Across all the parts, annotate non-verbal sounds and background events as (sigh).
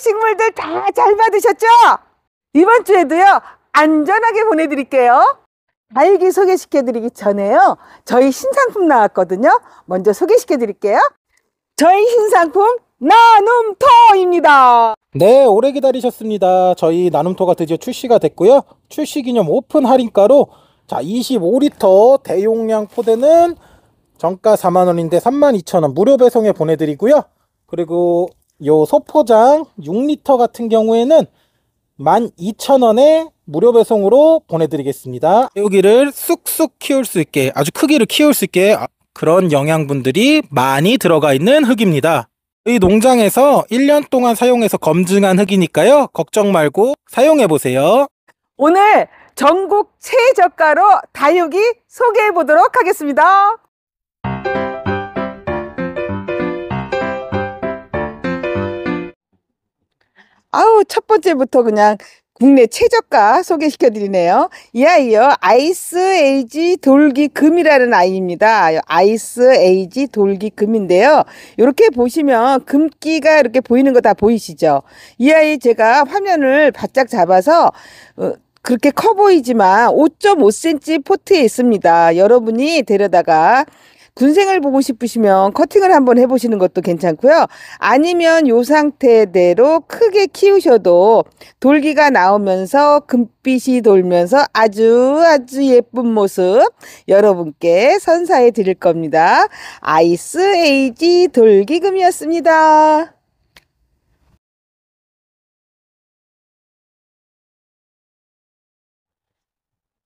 식물들 다 잘 받으셨죠? 이번 주에도요, 안전하게 보내드릴게요. 알기 소개시켜드리기 전에요, 저희 신상품 나왔거든요. 먼저 소개시켜드릴게요. 저희 신상품 나눔터입니다. 네, 오래 기다리셨습니다. 저희 나눔토가 드디어 출시가 됐고요. 출시 기념 오픈 할인가로 자 25리터 대용량 포대는 정가 4만원인데 32,000원 무료 배송에 보내드리고요. 그리고 요 소포장 6리터 같은 경우에는 12,000원에 무료 배송으로 보내드리겠습니다. 여기를 쑥쑥 키울 수 있게 아주 크기를 키울 수 있게 그런 영양분들이 많이 들어가 있는 흙입니다. 이 농장에서 1년 동안 사용해서 검증한 흙이니까요. 걱정 말고 사용해 보세요. 오늘 전국 최저가로 다육이 소개해 보도록 하겠습니다. 아우 첫 번째부터 그냥 국내 최저가 소개시켜 드리네요. 이 아이요. 아이스 에이지 돌기 금이라는 아이입니다. 아이스 에이지 돌기 금인데요. 이렇게 보시면 금기가 이렇게 보이는 거 다 보이시죠? 이 아이 제가 화면을 바짝 잡아서 어, 그렇게 커 보이지만 5.5cm 포트에 있습니다. 여러분이 데려다가 군생을 보고 싶으시면 커팅을 한번 해보시는 것도 괜찮고요. 아니면 요 상태대로 크게 키우셔도 돌기가 나오면서 금빛이 돌면서 아주 아주 예쁜 모습 여러분께 선사해 드릴 겁니다. 아이스 에이지 돌기금이었습니다.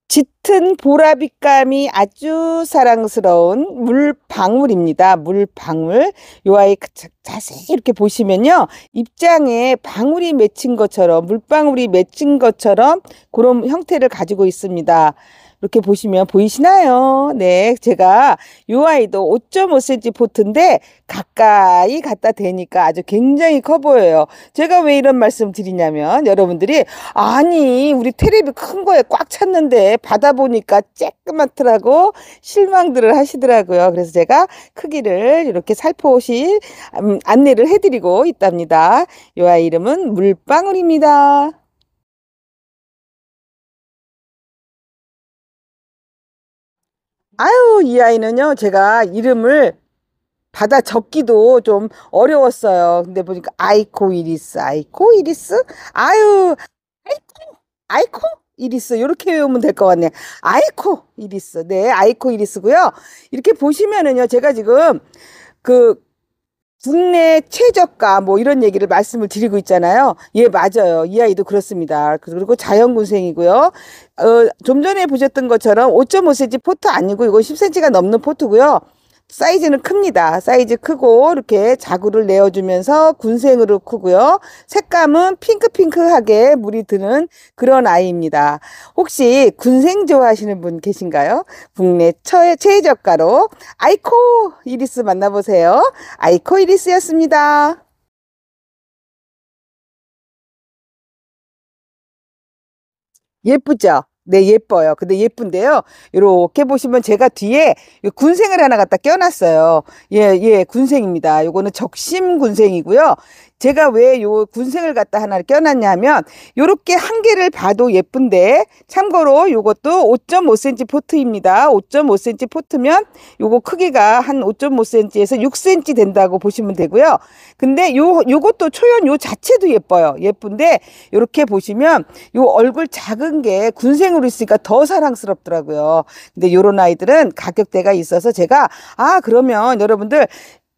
짙은 보라빛감이 아주 사랑스러운 물방울입니다. 물방울. 요 아이 그 자세히 이렇게 보시면요. 입장에 방울이 맺힌 것처럼, 물방울이 맺힌 것처럼 그런 형태를 가지고 있습니다. 이렇게 보시면 보이시나요? 네, 제가 요 아이도 5.5cm 포트인데 가까이 갖다 대니까 아주 굉장히 커 보여요. 제가 왜 이런 말씀 드리냐면 여러분들이 아니 우리 테레비 큰 거에 꽉 찼는데 받아보니까 쬐끄맣더라고 실망들을 하시더라고요. 그래서 제가 크기를 이렇게 살포시 음, 안내를 해드리고 있답니다. 요 아이 이름은 물방울입니다. 아유, 이 아이는요, 제가 이름을 받아 적기도 좀 어려웠어요. 근데 보니까 아이코 이리스, 아이코 이리스? 아유, 아이코, 아이코 이리스. 이렇게 외우면 될 것 같네요. 아이코 이리스. 네, 아이코 이리스고요. 이렇게 보시면은요, 제가 지금 그 국내 최저가 뭐 이런 얘기를 말씀을 드리고 있잖아요. 예, 맞아요. 이 아이도 그렇습니다. 그리고 자연군생이고요. 어, 좀 전에 보셨던 것처럼 5.5cm 포트 아니고 이거 10cm가 넘는 포트고요. 사이즈는 큽니다. 사이즈 크고 이렇게 자구를 내어주면서 군생으로 크고요. 색감은 핑크핑크하게 물이 드는 그런 아이입니다. 혹시 군생 좋아하시는 분 계신가요? 국내 최저가로 아이코 이리스 만나보세요. 아이코 이리스였습니다. 예쁘죠? 네, 예뻐요. 근데 예쁜데요. 이렇게 보시면 제가 뒤에 군생을 하나 갖다 껴놨어요. 예, 예, 군생입니다. 요거는 적심 군생이고요. 제가 왜 요 군생을 갖다 하나를 껴놨냐면 요렇게 한 개를 봐도 예쁜데 참고로 요것도 5.5cm 포트입니다. 5.5cm 포트면 요거 크기가 한 5.5cm에서 6cm 된다고 보시면 되고요. 근데 요 요것도 초연 요 자체도 예뻐요. 예쁜데 요렇게 보시면 요 얼굴 작은 게 군생으로 있으니까 더 사랑스럽더라고요. 근데 요런 아이들은 가격대가 있어서 제가 아 그러면 여러분들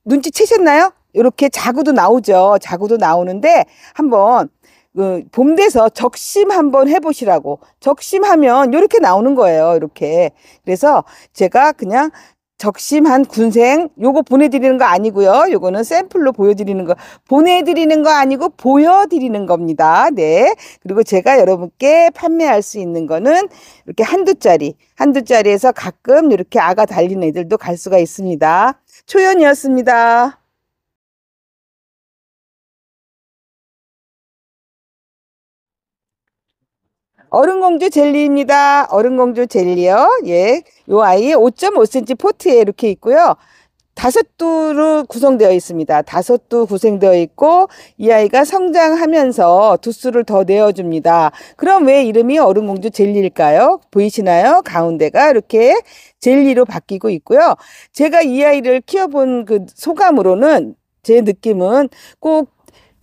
눈치채셨나요? 이렇게 자구도 나오죠. 자구도 나오는데 한번 그봄 돼서 적심 한번 해보시라고 적심하면 이렇게 나오는 거예요. 이렇게 그래서 제가 그냥 적심한 군생 요거 보내드리는 거 아니고요. 요거는 샘플로 보여드리는 거 보내드리는 거 아니고 보여드리는 겁니다. 네. 그리고 제가 여러분께 판매할 수 있는 거는 이렇게 한두 짜리 한두 짜리에서 가끔 이렇게 아가 달린 애들도 갈 수가 있습니다. 초연이었습니다. 얼음공주 젤리입니다. 얼음공주 젤리요. 예. 요 아이의 5.5cm 포트에 이렇게 있고요. 다섯 두로 구성되어 있습니다. 다섯 두 구성되어 있고 이 아이가 성장하면서 두수를 더 내어줍니다. 그럼 왜 이름이 얼음공주 젤리일까요? 보이시나요? 가운데가 이렇게 젤리로 바뀌고 있고요. 제가 이 아이를 키워본 그 소감으로는 제 느낌은 꼭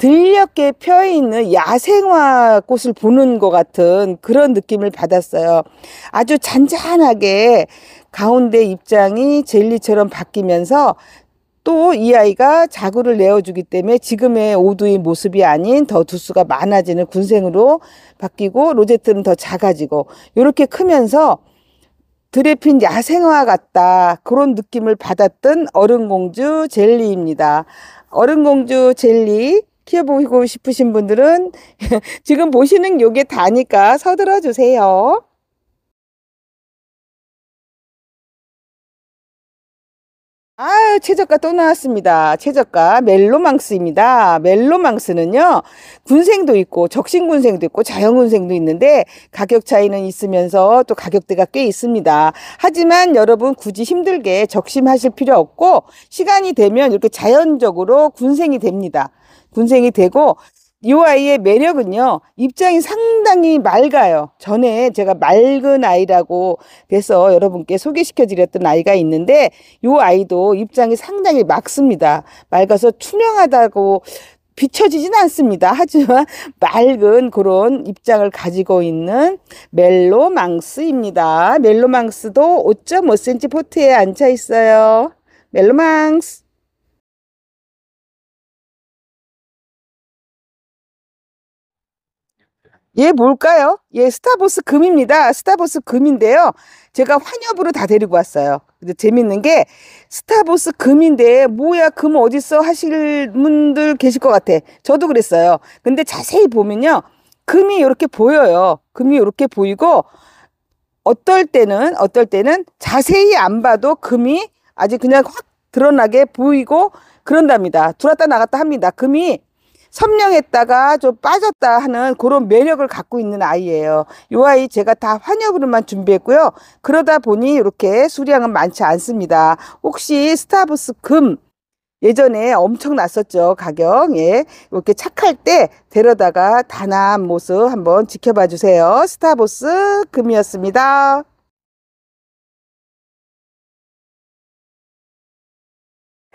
들녘에 펴 있는 야생화 꽃을 보는 것 같은 그런 느낌을 받았어요. 아주 잔잔하게 가운데 입장이 젤리처럼 바뀌면서 또 이 아이가 자구를 내어주기 때문에 지금의 오두의 모습이 아닌 더 두수가 많아지는 군생으로 바뀌고 로제트는 더 작아지고 이렇게 크면서 드레핀 야생화 같다 그런 느낌을 받았던 어른공주 젤리입니다. 어른공주 젤리 키워보고 싶으신 분들은 (laughs) 지금 보시는 요게 다니까 서들어 주세요. 아유, 최저가 또 나왔습니다. 최저가 멜로망스입니다. 멜로망스는요, 군생도 있고, 적신군생도 있고, 자연군생도 있는데, 가격 차이는 있으면서 또 가격대가 꽤 있습니다. 하지만 여러분 굳이 힘들게 적심하실 필요 없고, 시간이 되면 이렇게 자연적으로 군생이 됩니다. 군생이 되고 이 아이의 매력은요, 입장이 상당히 맑아요. 전에 제가 맑은 아이라고 해서 여러분께 소개시켜 드렸던 아이가 있는데, 이 아이도 입장이 상당히 맑습니다. 맑아서 투명하다고 비춰지진 않습니다. 하지만 맑은 그런 입장을 가지고 있는 멜로망스입니다. 멜로망스도 5.5cm 포트에 앉혀 있어요. 멜로망스. 얘 뭘까요? 얘 스타보스 금입니다. 스타보스 금인데요. 제가 환엽으로 다 데리고 왔어요. 근데 재밌는 게 스타보스 금인데 뭐야 금 어딨어 하실 분들 계실 것 같아. 저도 그랬어요. 근데 자세히 보면요. 금이 이렇게 보여요. 금이 이렇게 보이고 어떨 때는 어떨 때는 자세히 안 봐도 금이 아직 그냥 확 드러나게 보이고 그런답니다. 들어다 나갔다 합니다. 금이 선명했다가 좀 빠졌다 하는 그런 매력을 갖고 있는 아이예요. 이 아이 제가 다 환엽으로만 준비했고요. 그러다 보니 이렇게 수량은 많지 않습니다. 혹시 스타부스 금 예전에 엄청 났었죠 가격 예 이렇게 착할 때 데려다가 단한 모습 한번 지켜봐 주세요 스타보스 금이었습니다.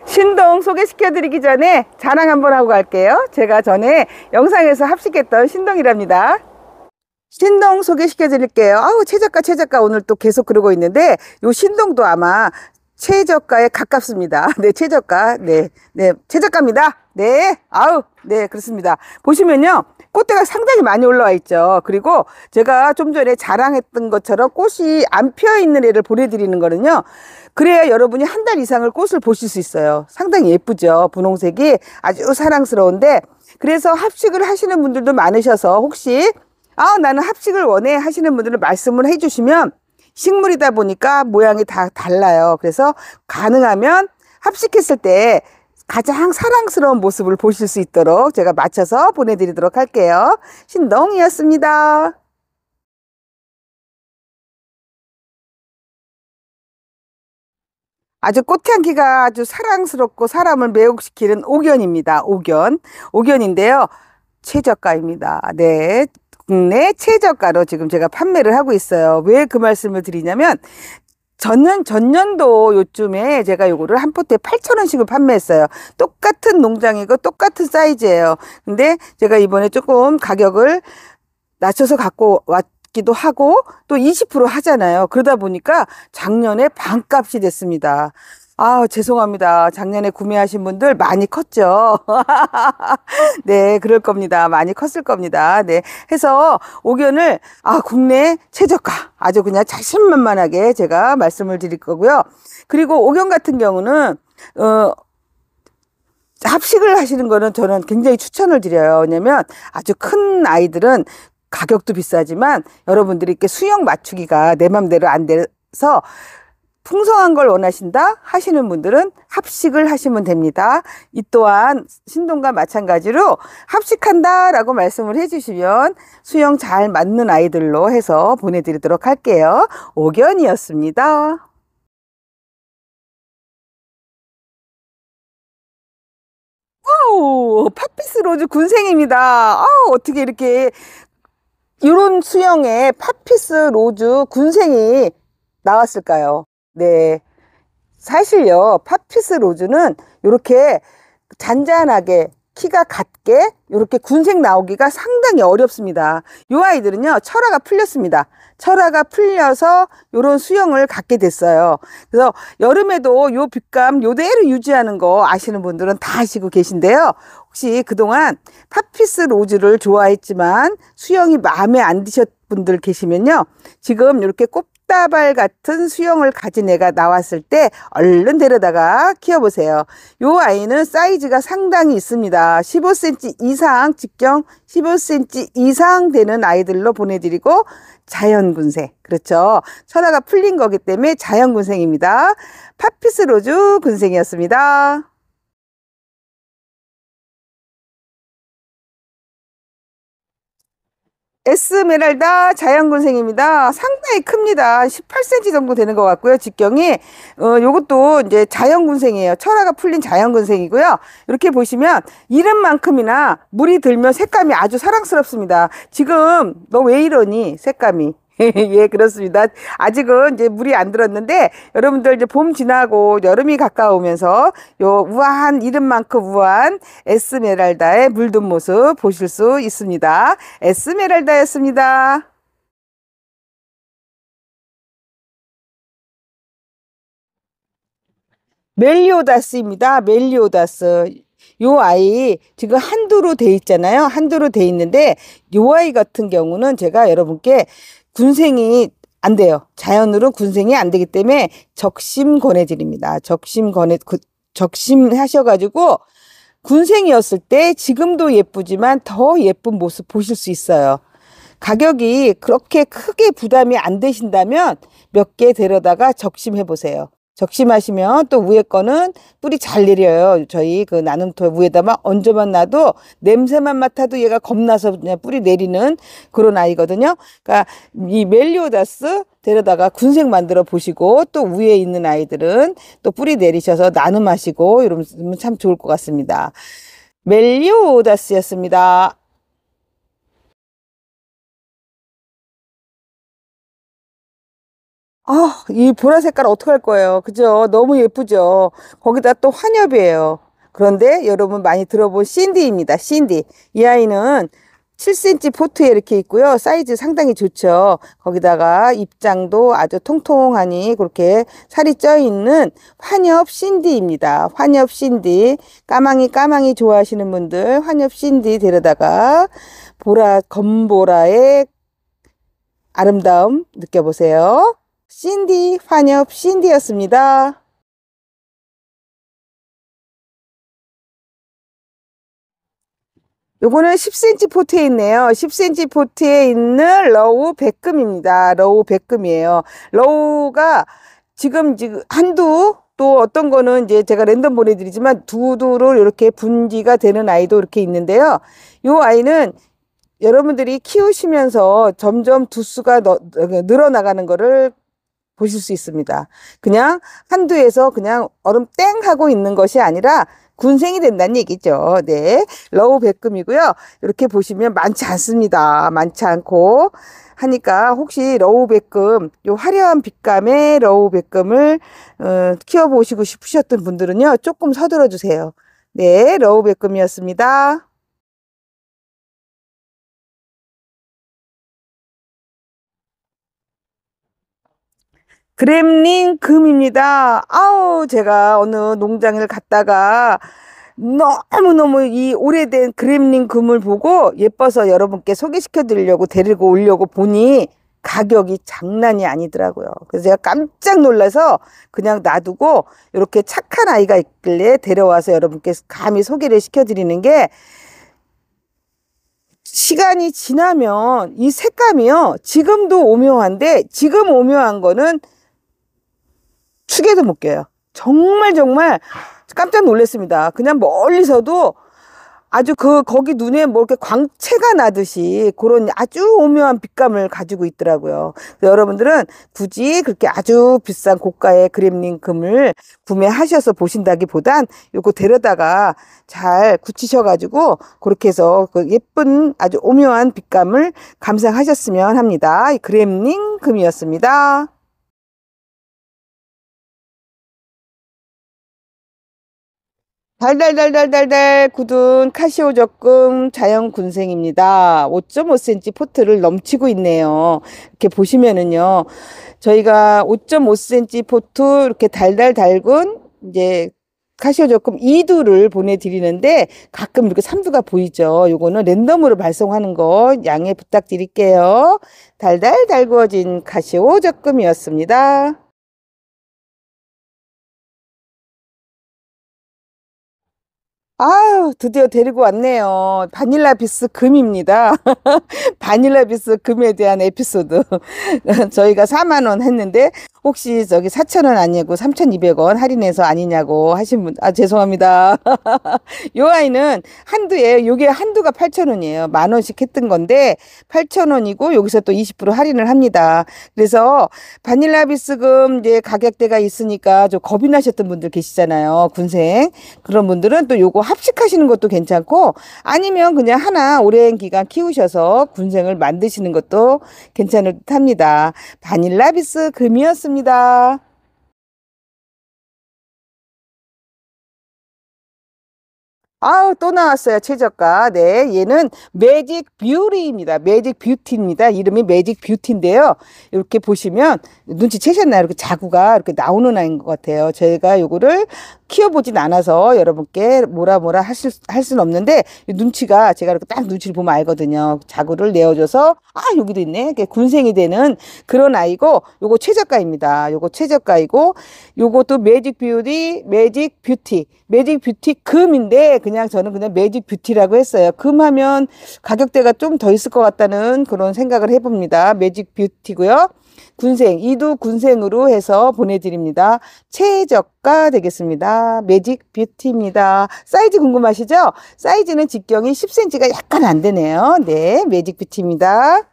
신동 소개시켜 드리기 전에 자랑 한번 하고 갈게요 제가 전에 영상에서 합식했던 신동이랍니다 신동 소개시켜 드릴게요 아우 최저가 최저가 오늘 또 계속 그러고 있는데 요 신동도 아마 최저가에 가깝습니다. (laughs) 네, 최저가. 네, 네, 최저가입니다. 네, 아우, 네, 그렇습니다. 보시면요. 꽃대가 상당히 많이 올라와 있죠. 그리고 제가 좀 전에 자랑했던 것처럼 꽃이 안 피어 있는 애를 보내드리는 거는요. 그래야 여러분이 한 달 이상을 꽃을 보실 수 있어요. 상당히 예쁘죠. 분홍색이 아주 사랑스러운데 그래서 합식을 하시는 분들도 많으셔서 혹시 아 나는 합식을 원해 하시는 분들은 말씀을 해주시면 식물이다 보니까 모양이 다 달라요. 그래서 가능하면 합식했을 때 가장 사랑스러운 모습을 보실 수 있도록 제가 맞춰서 보내드리도록 할게요. 신동이었습니다. 아주 꽃향기가 아주 사랑스럽고 사람을 매혹시키는 오견입니다 오견. 오견인데요 최저가입니다. 네. 국내 최저가로 지금 제가 판매를 하고 있어요. 왜 그 말씀을 드리냐면 저는 전년도 요쯤에 제가 요거를 한 포트에 8,000원씩을 판매했어요. 똑같은 농장이고 똑같은 사이즈예요. 근데 제가 이번에 조금 가격을 낮춰서 갖고 왔 기도 하고 또 20% 하잖아요. 그러다 보니까 작년에 반값이 됐습니다. 아, 죄송합니다. 작년에 구매하신 분들 많이 컸죠. (laughs) 네, 그럴 겁니다. 많이 컸을 겁니다. 네. 해서 오견을 아, 국내 최저가 아주 그냥 자신만만하게 제가 말씀을 드릴 거고요. 그리고 오견 같은 경우는 어 합식을 하시는 거는 저는 굉장히 추천을 드려요. 왜냐면 아주 큰 아이들은 가격도 비싸지만 여러분들이 이렇게 수영 맞추기가 내 맘대로 안 돼서 풍성한 걸 원하신다 하시는 분들은 합식을 하시면 됩니다. 이 또한 신동과 마찬가지로 합식한다 라고 말씀을 해주시면 수영 잘 맞는 아이들로 해서 보내드리도록 할게요. 오견이었습니다. 와우! 팥피스 로즈 군생입니다. 아, 어떻게 이렇게 이런 수영의 파피스 로즈 군생이 나왔을까요? 네. 사실요, 파피스 로즈는 이렇게 잔잔하게 키가 같게 이렇게 군생 나오기가 상당히 어렵습니다. 이 아이들은요, 철화가 풀렸습니다. 철화가 풀려서 이런 수영을 갖게 됐어요. 그래서 여름에도 요 빛감 요대로 유지하는 거 아시는 분들은 다 아시고 계신데요. 혹시 그동안 팝 카피스 로즈를 좋아했지만 수영이 마음에 안 드셨 분들 계시면요. 지금 이렇게 꽃다발 같은 수영을 가진 애가 나왔을 때 얼른 데려다가 키워보세요. 이 아이는 사이즈가 상당히 있습니다. 15cm 이상, 직경 15cm 이상 되는 아이들로 보내드리고 자연군생. 그렇죠. 천하가 풀린 거기 때문에 자연군생입니다. 파피스 로즈 군생이었습니다. 에스메랄다 자연군생입니다. 상당히 큽니다. 18cm 정도 되는 것 같고요. 직경이 어, 요것도 이제 자연군생이에요. 철화가 풀린 자연군생이고요. 이렇게 보시면 이름만큼이나 물이 들면 색감이 아주 사랑스럽습니다. 지금 너 왜 이러니 색감이 (laughs) 예, 그렇습니다. 아직은 이제 물이 안 들었는데 여러분들 이제 봄 지나고 여름이 가까우면서 요 우아한 이름만큼 우아한 에스메랄다의 물든 모습 보실 수 있습니다. 에스메랄다였습니다. 멜리오다스입니다. 멜리오다스. 요 아이 지금 한두로 돼 있잖아요. 한두로 돼 있는데 요 아이 같은 경우는 제가 여러분께 군생이 안 돼요. 자연으로 군생이 안 되기 때문에 적심 권해드립니다. 적심 권해 그, 적심 하셔가지고 군생이었을 때 지금도 예쁘지만 더 예쁜 모습 보실 수 있어요. 가격이 그렇게 크게 부담이 안 되신다면 몇 개 데려다가 적심해 보세요. 적심하시면 또 위에 거는 뿌리 잘 내려요. 저희 그 나눔토 위에다가 얹어만 놔도 냄새만 맡아도 얘가 겁나서 그냥 뿌리 내리는 그런 아이거든요. 그러니까 이 멜리오다스 데려다가 군색 만들어 보시고 또 위에 있는 아이들은 또 뿌리 내리셔서 나눔하시고 이러면 참 좋을 것 같습니다. 멜리오다스였습니다. 아, 이 보라 색깔 어떻게 할 거예요. 그죠? 너무 예쁘죠? 거기다 또 환엽이에요. 그런데 여러분 많이 들어본 신디입니다. 신디. 이 아이는 7cm 포트에 이렇게 있고요. 사이즈 상당히 좋죠. 거기다가 입장도 아주 통통하니 그렇게 살이 쪄 있는 환엽 신디입니다. 환엽 신디. 까망이 까망이 좋아하시는 분들 환엽 신디 데려다가 보라 검보라의 아름다움 느껴보세요. 신디 환엽 신디였습니다. 요거는 10cm 포트에 있네요. 10cm 포트에 있는 러우 백금입니다. 러우 백금이에요. 러우가 지금 지금 한두 또 어떤 거는 이제 제가 랜덤 보내드리지만 두두로 이렇게 분지가 되는 아이도 이렇게 있는데요. 요 아이는 여러분들이 키우시면서 점점 두수가 어, 늘어나가는 거를 보실 수 있습니다. 그냥 한두에서 그냥 얼음 땡 하고 있는 것이 아니라 군생이 된다는 얘기죠. 네. 러우 백금이고요. 이렇게 보시면 많지 않습니다. 많지 않고 하니까 혹시 러우 백금, 요 화려한 빛감의 러우 백금을 어, 키워보시고 싶으셨던 분들은요. 조금 서둘러 주세요. 네. 러우 백금이었습니다. 그램링 금입니다. 아우, 제가 어느 농장을 갔다가 너무너무 이 오래된 그램링 금을 보고 예뻐서 여러분께 소개시켜 드리려고 데리고 오려고 보니 가격이 장난이 아니더라고요. 그래서 제가 깜짝 놀라서 그냥 놔두고 이렇게 착한 아이가 있길래 데려와서 여러분께 감히 소개를 시켜 드리는 게 시간이 지나면 이 색감이요. 지금도 오묘한데 지금 오묘한 거는 축에도 못 껴요. 정말 정말 깜짝 놀랐습니다. 그냥 멀리서도 아주 그 거기 눈에 뭐 이렇게 광채가 나듯이 그런 아주 오묘한 빛감을 가지고 있더라고요. 여러분들은 굳이 그렇게 아주 비싼 고가의 그램린 금을 구매하셔서 보신다기보단 요거 데려다가 잘 굳히셔가지고 그렇게 해서 그 예쁜 아주 오묘한 빛감을 감상하셨으면 합니다. 그램린 금이었습니다. 달달달달달달 굳은 카시오 적금 자연 군생입니다. 5.5cm 포트를 넘치고 있네요. 이렇게 보시면은요. 저희가 5.5cm 포트 이렇게 달달 달군 이제 카시오 적금 2두를 보내드리는데 가끔 이렇게 3두가 보이죠. 요거는 랜덤으로 발송하는 거 양해 부탁드릴게요. 달달 달구어진 카시오 적금이었습니다. 아유 드디어 데리고 왔네요 바닐라 비스 금입니다 (laughs) 바닐라 비스 금에 대한 에피소드 (laughs) 저희가 4만원 했는데 혹시 저기 4천원 아니고 3,200원 할인해서 아니냐고 하신 분아 죄송합니다 (laughs) 요 아이는 한두에 요게 한두가 8천원이에요 만원씩 했던 건데 8천원이고 여기서 또 20% 할인을 합니다 그래서 바닐라 비스금 이제 가격대가 있으니까 좀 겁이 나셨던 분들 계시잖아요 군생 그런 분들은 또 요거 합식하시는 것도 괜찮고 아니면 그냥 하나 오랜 기간 키우셔서 군생을 만드시는 것도 괜찮을 듯 합니다. 바닐라비스 금이었습니다. 아우 또 나왔어요 최저가 네 얘는 매직 뷰리입니다 매직 뷰티입니다 이름이 매직 뷰티인데요 이렇게 보시면 눈치채셨나요 이렇게 자구가 이렇게 나오는 아이인 것 같아요 제가 요거를 키워보진 않아서 여러분께 뭐라 뭐라 하실, 할 수는 없는데 눈치가 제가 이렇게 딱 눈치를 보면 알거든요. 자구를 내어줘서 아 여기도 있네. 이게 군생이 되는 그런 아이고 요거 최저가입니다. 요거 최저가이고 요것도 매직 뷰티 매직 뷰티 매직 뷰티 금인데 그냥 저는 그냥 매직 뷰티라고 했어요. 금하면 가격대가 좀 더 있을 것 같다는 그런 생각을 해봅니다. 매직 뷰티고요. 군생, 이두 군생으로 해서 보내드립니다. 최저가 되겠습니다. 매직 뷰티입니다. 사이즈 궁금하시죠? 사이즈는 직경이 10cm가 약간 안 되네요. 네, 매직 뷰티입니다.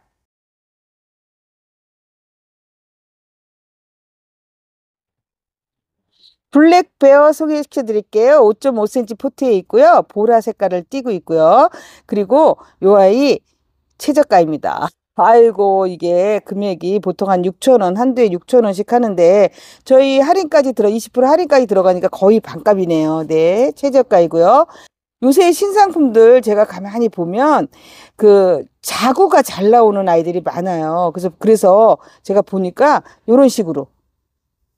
블랙베어 소개시켜 드릴게요. 5.5cm 포트에 있고요. 보라 색깔을 띄고 있고요. 그리고 요 아이 최저가입니다. 아이고 이게 금액이 보통 한 6천원 한 두에 6천원씩 하는데 저희 할인까지 들어 20% 할인까지 들어가니까 거의 반값이네요 네 최저가이고요 요새 신상품들 제가 가만히 보면 그 자구가 잘 나오는 아이들이 많아요 그래서 그래서 제가 보니까 요런 식으로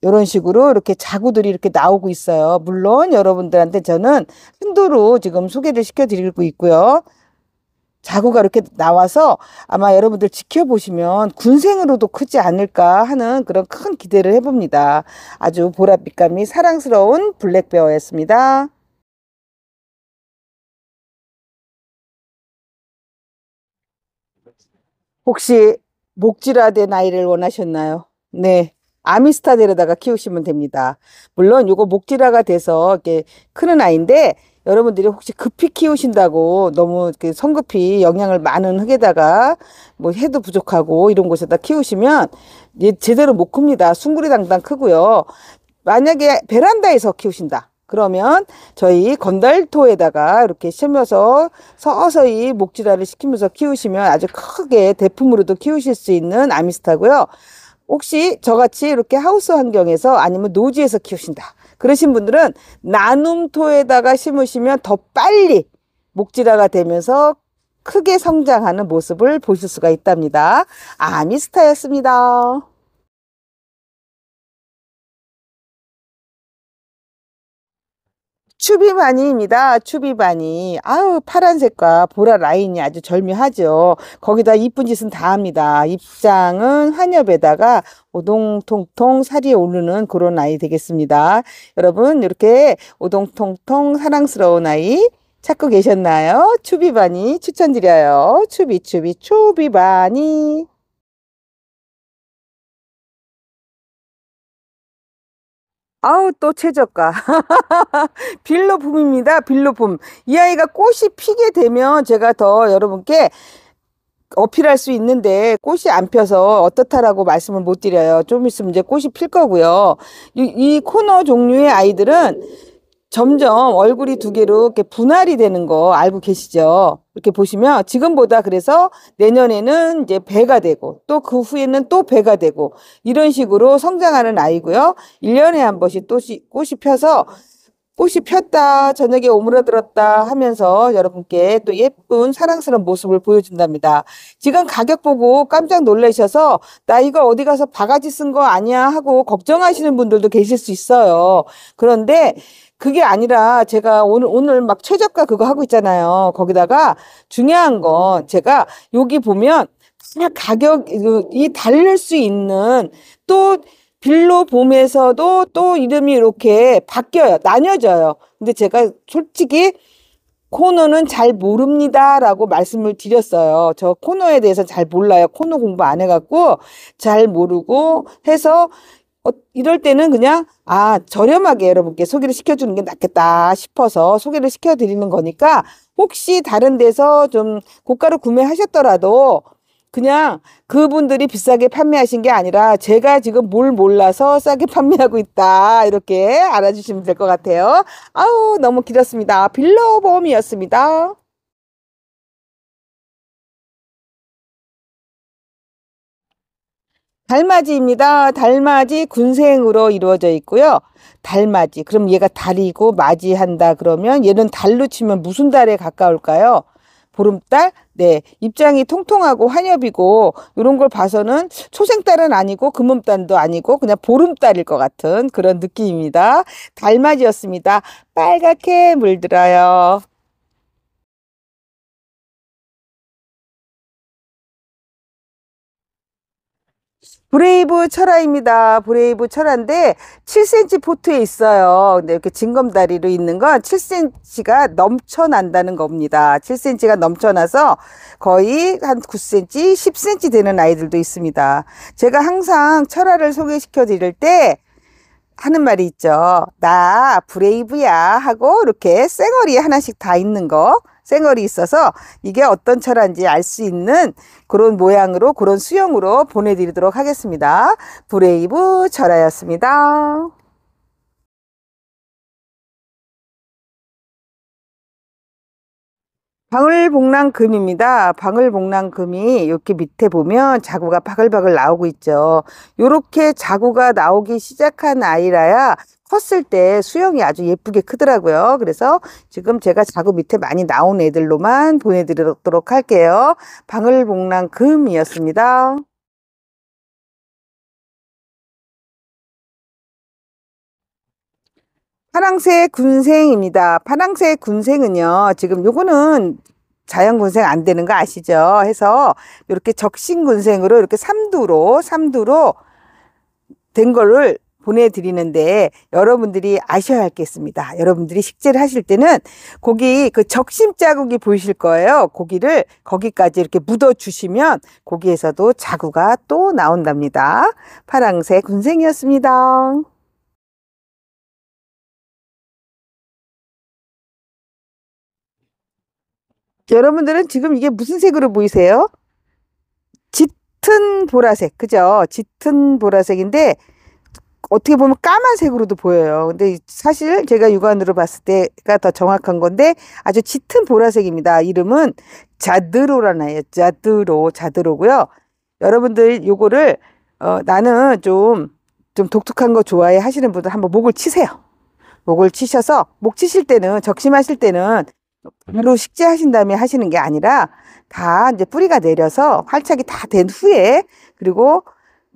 이런 식으로 이렇게 자구들이 이렇게 나오고 있어요. 물론 여러분들한테 저는 흔두로 지금 소개를 시켜드리고 있고요. 자구가 이렇게 나와서 아마 여러분들 지켜보시면 군생으로도 크지 않을까 하는 그런 큰 기대를 해봅니다. 아주 보랏빛감이 사랑스러운 블랙베어였습니다. 혹시 목질화된 아이를 원하셨나요? 네. 아미스타 데르다가 키우시면 됩니다. 물론 요거 목질화가 돼서 이렇게 크는 아이인데 여러분들이 혹시 급히 키우신다고 너무 그 성급히 영양을 많은 흙에다가 뭐 해도 부족하고 이런 곳에다 키우시면 얘 제대로 못 큽니다. 숭구리 당당 크고요. 만약에 베란다에서 키우신다. 그러면 저희 건달토에다가 이렇게 심어서 서서히 목질화를 시키면서 키우시면 아주 크게 대품으로도 키우실 수 있는 아미스타고요. 혹시 저같이 이렇게 하우스 환경에서 아니면 노지에서 키우신다. 그러신 분들은 나눔토에다가 심으시면 더 빨리 목지다가 되면서 크게 성장하는 모습을 보실 수가 있답니다. 아미스타였습니다. 추비바니입니다. 추비바니. 아우 파란색과 보라 라인이 아주 절묘하죠. 거기다 이쁜 짓은 다 합니다. 입장은 환엽에다가 오동통통 사리에 오르는 그런 아이 되겠습니다. 여러분, 이렇게 오동통통 사랑스러운 아이 찾고 계셨나요? 추비바니 추천드려요. 추비추비 추비바니. 아우 또 최저가 (laughs) 빌로품입니다 빌로품 이 아이가 꽃이 피게 되면 제가 더 여러분께 어필할 수 있는데 꽃이 안 펴서 어떻다라고 말씀을 못 드려요 좀 있으면 이제 꽃이 필 거고요 이, 이 코너 종류의 아이들은 점점 얼굴이 두 개로 이렇게 분할이 되는 거 알고 계시죠? 이렇게 보시면 지금보다 그래서 내년에는 이제 배가 되고 또 그 후에는 또 배가 되고 이런 식으로 성장하는 아이고요. 1년에 한 번씩 또 꽃이 펴서 꽃이 폈다, 저녁에 오므라들었다 하면서 여러분께 또 예쁜 사랑스러운 모습을 보여준답니다. 지금 가격 보고 깜짝 놀라셔서 나 이거 어디 가서 바가지 쓴 거 아니야 하고 걱정하시는 분들도 계실 수 있어요. 그런데 그게 아니라 제가 오늘 오늘 막 최저가 그거 하고 있잖아요. 거기다가 중요한 건 제가 여기 보면 그냥 가격 그, 이 달릴 수 있는 또 빌로 봄에서도 또 이름이 이렇게 바뀌어요. 나뉘어져요. 근데 제가 솔직히 코너는 잘 모릅니다. 라고 말씀을 드렸어요. 저 코너에 대해서 잘 몰라요. 코너 공부 안 해갖고 잘 모르고 해서 어, 이럴 때는 그냥 아 저렴하게 여러분께 소개를 시켜주는 게 낫겠다 싶어서 소개를 시켜드리는 거니까 혹시 다른 데서 좀 고가로 구매하셨더라도 그냥 그분들이 비싸게 판매하신 게 아니라 제가 지금 뭘 몰라서 싸게 (laughs) 판매하고 있다 이렇게 알아주시면 될 것 같아요 아우 너무 길었습니다 빌러보험이었습니다 달맞이입니다. 달맞이 군생으로 이루어져 있고요. 달맞이. 그럼 얘가 달이고 맞이한다 그러면 얘는 달로 치면 무슨 달에 가까울까요? 보름달? 네. 입장이 통통하고 환엽이고 이런 걸 봐서는 초생달은 아니고 금음달도 아니고 그냥 보름달일 것 같은 그런 느낌입니다. 달맞이였습니다. 빨갛게 물들어요. 브레이브 철화입니다. 브레이브 철화인데 7cm 포트에 있어요. 근데 이렇게 징검다리로 있는 건 7cm가 넘쳐난다는 겁니다. 7cm가 넘쳐나서 거의 한 9cm, 10cm 되는 아이들도 있습니다. 제가 항상 철화를 소개시켜 드릴 때 하는 말이 있죠. 나 브레이브야 하고 이렇게 쌩얼이 하나씩 다 있는 거. 쌩얼이 있어서 이게 어떤 철인지 알 수 있는 그런 모양으로 그런 수형으로 보내드리도록 하겠습니다. 브레이브 철화였습니다. 방울복랑금입니다. 방울복랑금이 이렇게 밑에 보면 자구가 바글바글 나오고 있죠. 이렇게 자구가 나오기 시작한 아이라야 컸을 때 수영이 아주 예쁘게 크더라고요. 그래서 지금 제가 자구 밑에 많이 나온 애들로만 보내드리도록 할게요. 방울복랑금이었습니다. 파랑새 군생입니다. 파랑새 군생은요, 지금 요거는 자연군생 안 되는 거 아시죠? 해서 이렇게 적신군생으로 이렇게 삼두로, 삼두로 된 거를 보내드리는데 여러분들이 아셔야 할게습니다 여러분들이 식재를 하실 때는 고기 그 적심 자국이 보이실 거예요. 고기를 거기까지 이렇게 묻어주시면 고기에서도 자구가 또 나온답니다. 파랑새 군생이었습니다. 여러분들은 지금 이게 무슨 색으로 보이세요? 짙은 보라색, 그죠? 짙은 보라색인데 어떻게 보면 까만색으로도 보여요. 근데 사실 제가 육안으로 봤을 때가 더 정확한 건데 아주 짙은 보라색입니다. 이름은 자드로라는 아예요 자드로, 자드로고요. 여러분들 요거를 어, 나는 좀, 좀 독특한 거 좋아해 하시는 분들 한번 목을 치세요. 목을 치셔서 목 치실 때는 적심하실 때는 바로 식재하신 다음에 하시는 게 아니라 다 이제 뿌리가 내려서 활착이 다 된 후에 그리고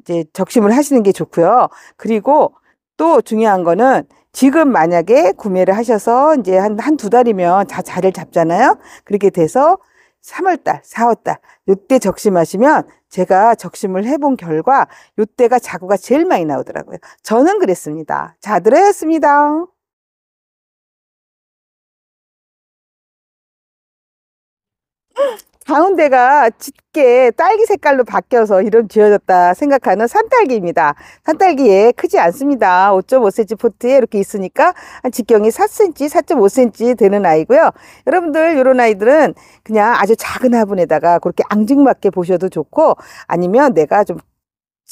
이제 적심을 하시는 게 좋고요. 그리고 또 중요한 거는 지금 만약에 구매를 하셔서 이제 한 한 두 달이면 다 자리를 잡잖아요. 그렇게 돼서 3월달, 4월달 요때 적심하시면 제가 적심을 해본 결과 요때가 자구가 제일 많이 나오더라고요. 저는 그랬습니다. 자 들어였습니다. 가운데가 짙게 딸기 색깔로 바뀌어서 이름 지어졌다 생각하는 산딸기입니다. 산딸기에 크지 않습니다. 5.5cm 포트에 이렇게 있으니까 직경이 4cm, 4.5cm 되는 아이고요. 여러분들 이런 아이들은 그냥 아주 작은 화분에다가 그렇게 앙증맞게 보셔도 좋고 아니면 내가 좀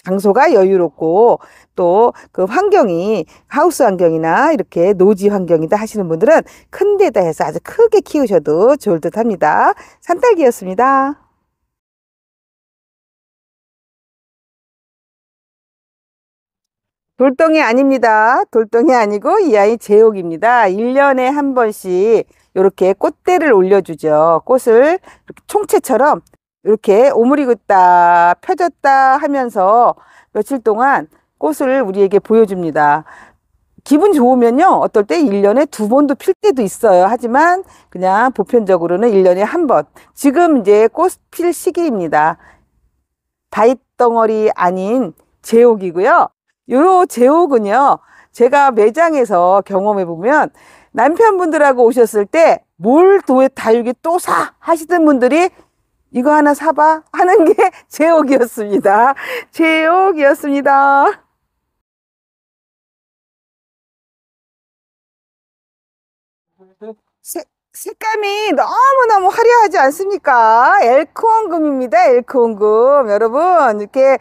장소가 여유롭고 또 그 환경이 하우스 환경이나 이렇게 노지 환경이다 하시는 분들은 큰 데다 해서 아주 크게 키우셔도 좋을 듯 합니다. 산딸기였습니다. 돌덩이 아닙니다. 돌덩이 아니고 이 아이 제옥입니다. 1년에 한 번씩 이렇게 꽃대를 올려주죠. 꽃을 이렇게 총체처럼 이렇게 오므리 긋다 펴졌다 하면서 며칠 동안 꽃을 우리에게 보여줍니다. 기분 좋으면요, 어떨 때 1년에 두 번도 필 때도 있어요. 하지만 그냥 보편적으로는 1년에 한 번. 지금 이제 꽃 필 시기입니다. 바윗덩어리 아닌 제옥이고요. 요 제옥은요, 제가 매장에서 경험해 보면 남편분들하고 오셨을 때 뭘 도에 다육이 또 사 하시던 분들이 이거 하나 사봐 하는 게 (laughs) 제옥이었습니다. 제옥이었습니다. 색, 색감이 너무너무 화려하지 않습니까? 엘크온 금입니다. 엘크온 금. 여러분, 이렇게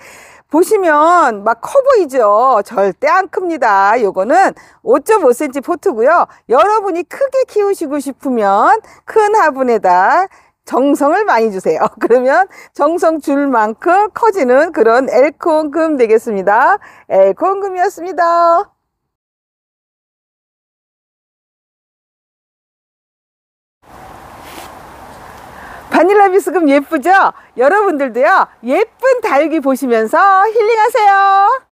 보시면 막 커 보이죠? 절대 안 큽니다. 요거는 5.5cm 포트고요. 여러분이 크게 키우시고 싶으면 큰 화분에다 정성을 많이 주세요. (laughs) 그러면 정성 줄 만큼 커지는 그런 엘콘금 되겠습니다. 엘콘금이었습니다. 바닐라 비스금 예쁘죠? 여러분들도요, 예쁜 다육이 보시면서 힐링하세요.